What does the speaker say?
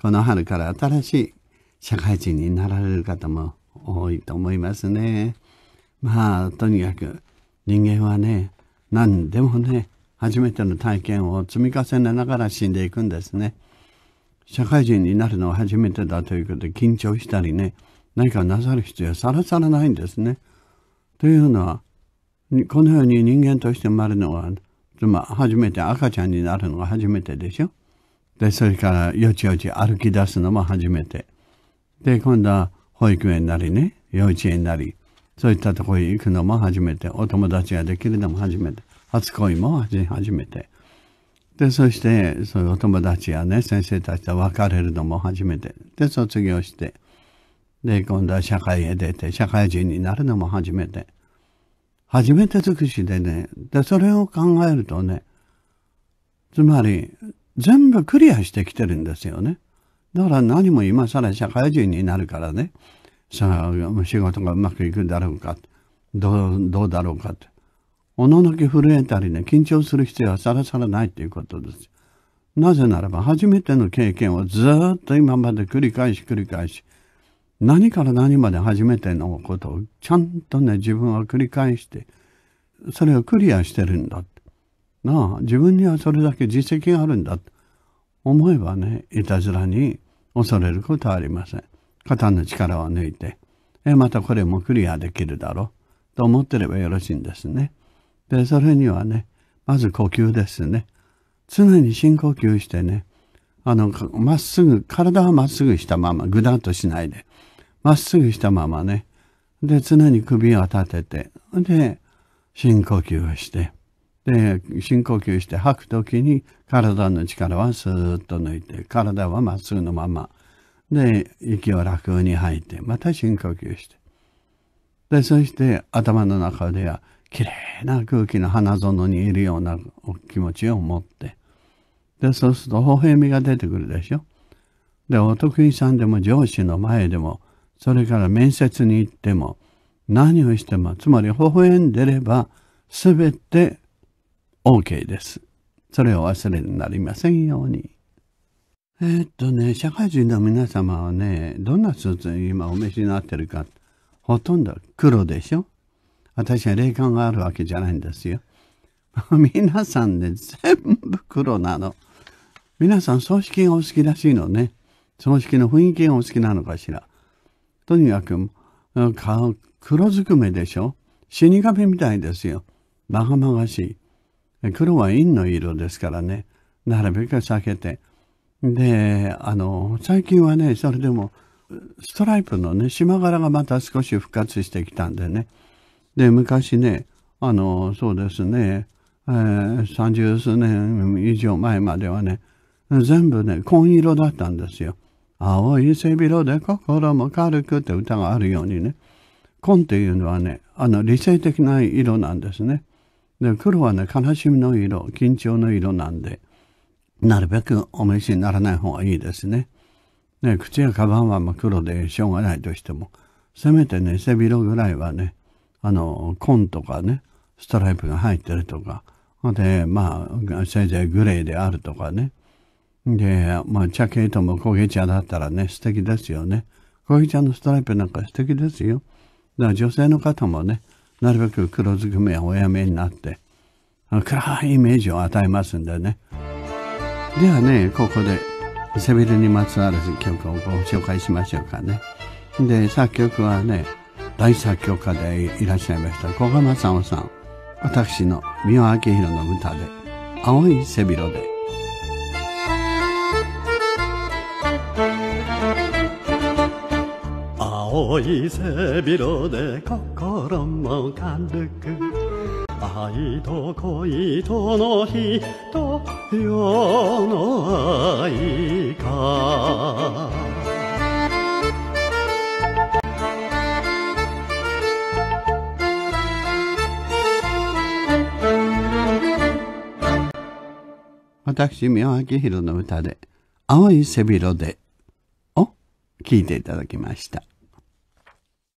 この春から新しい社会人になられる方も多いと思いますね。まあとにかく人間はね何でもね初めての体験を積み重ねながら死んでいくんですね。社会人になるのは初めてだということで緊張したりね何かなさる必要はさらさらないんですね。というのはこのように人間として生まれるのはつまり初めて赤ちゃんになるのが初めてでしょ。で、それからよちよち歩き出すのも初めて。で、今度は保育園なりね、幼稚園なり、そういったとこへ行くのも初めて、お友達ができるのも初めて、初恋も初めて。で、そして、そういうお友達やね、先生たちと別れるのも初めて。で、卒業して。で、今度は社会へ出て、社会人になるのも初めて。初めて尽くしでね。で、それを考えるとね、つまり、全部クリアしてきてるんですよね。だから何も今更社会人になるからね、さあ、仕事がうまくいくだろうか、どう、どうだろうかって。おののき震えたりね、緊張する必要はさらさらないということです。なぜならば、初めての経験をずっと今まで繰り返し繰り返し、何から何まで初めてのことをちゃんとね、自分は繰り返して、それをクリアしてるんだって。なあ、自分にはそれだけ実績があるんだ。思えばね、いたずらに恐れることはありません。肩の力を抜いて、え、またこれもクリアできるだろう。と思ってればよろしいんですね。で、それにはね、まず呼吸ですね。常に深呼吸してね、あの、まっすぐ、体はまっすぐしたまま、ぐだっとしないで、まっすぐしたままね、で、常に首を立てて、で、深呼吸をして、で深呼吸して吐く時に体の力はスーッと抜いて体はまっすぐのままで息を楽に吐いてまた深呼吸してでそして頭の中ではきれいな空気の花園にいるような気持ちを持ってでそうすると微笑みが出てくるでしょ。でお得意さんでも上司の前でもそれから面接に行っても何をしてもつまり微笑んでれば全て OK です。それを忘れになりませんように。えー、っとね、社会人の皆様はね、どんなスーツ今お召しになってるか、ほとんど黒でしょ私は霊感があるわけじゃないんですよ。皆さんね、全部黒なの。皆さん葬式がお好きらしいのね。葬式の雰囲気がお好きなのかしら。とにかく、顔、黒ずくめでしょ死神みたいですよ。まがまがしい。黒は陰の色ですからね、なるべく避けて。で、あの、最近はね、それでも、ストライプのね、縞柄がまた少し復活してきたんでね。で、昔ね、あの、そうですね、えー、30数年以上前まではね、全部ね、紺色だったんですよ。青い背広で心も軽くって歌があるようにね。紺っていうのはね、あの理性的な色なんですね。で黒はね悲しみの色緊張の色なんでなるべくお召しにならない方がいいですね。ね口やカバンは黒でしょうがないとしてもせめてね背広ぐらいはねあの紺とかねストライプが入ってるとかでまあせいぜいグレーであるとかねでまあ茶系とも焦げ茶だったらね素敵ですよね。焦げ茶のストライプなんか素敵ですよ。だから女性の方もね、なるべく黒ずくめはおやめになって暗いイメージを与えますんでねではねここで背びれにまつわる曲をご紹介しましょうかねで作曲はね大作曲家でいらっしゃいました小賀さんさん私の三輪明宏の歌で「青い背広で」青い背広でここも軽く愛と恋との人よの愛か私、明明宏の歌で、青い背広で、を聴いていただきました。